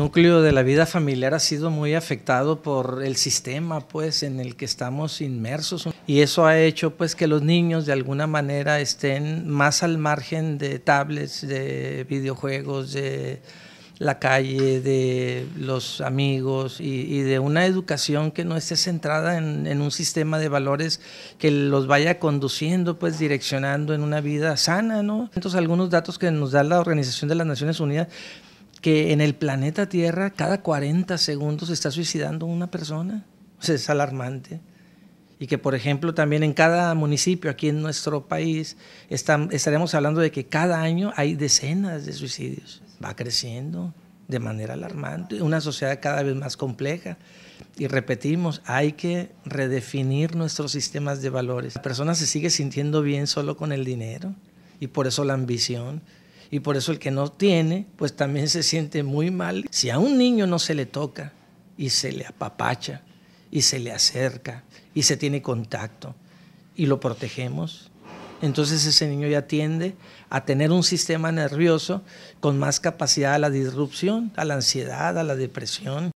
núcleo de la vida familiar ha sido muy afectado por el sistema pues en el que estamos inmersos y eso ha hecho pues que los niños de alguna manera estén más al margen de tablets, de videojuegos, de la calle, de los amigos y, de una educación que no esté centrada en, un sistema de valores que los vaya conduciendo, pues direccionando en una vida sana, ¿no? Entonces algunos datos que nos da la Organización de las Naciones Unidas que en el planeta Tierra cada 40 segundos se está suicidando una persona. O sea, es alarmante. Y que, por ejemplo, también en cada municipio aquí en nuestro país estaremos hablando de que cada año hay decenas de suicidios. Va creciendo de manera alarmante, una sociedad cada vez más compleja. Y repetimos, hay que redefinir nuestros sistemas de valores. La persona se sigue sintiendo bien solo con el dinero y por eso la ambición. Y por eso el que no tiene, pues también se siente muy mal. Si a un niño no se le toca y se le apapacha y se le acerca y se tiene contacto y lo protegemos, entonces ese niño ya tiende a tener un sistema nervioso con más capacidad a la disrupción, a la ansiedad, a la depresión.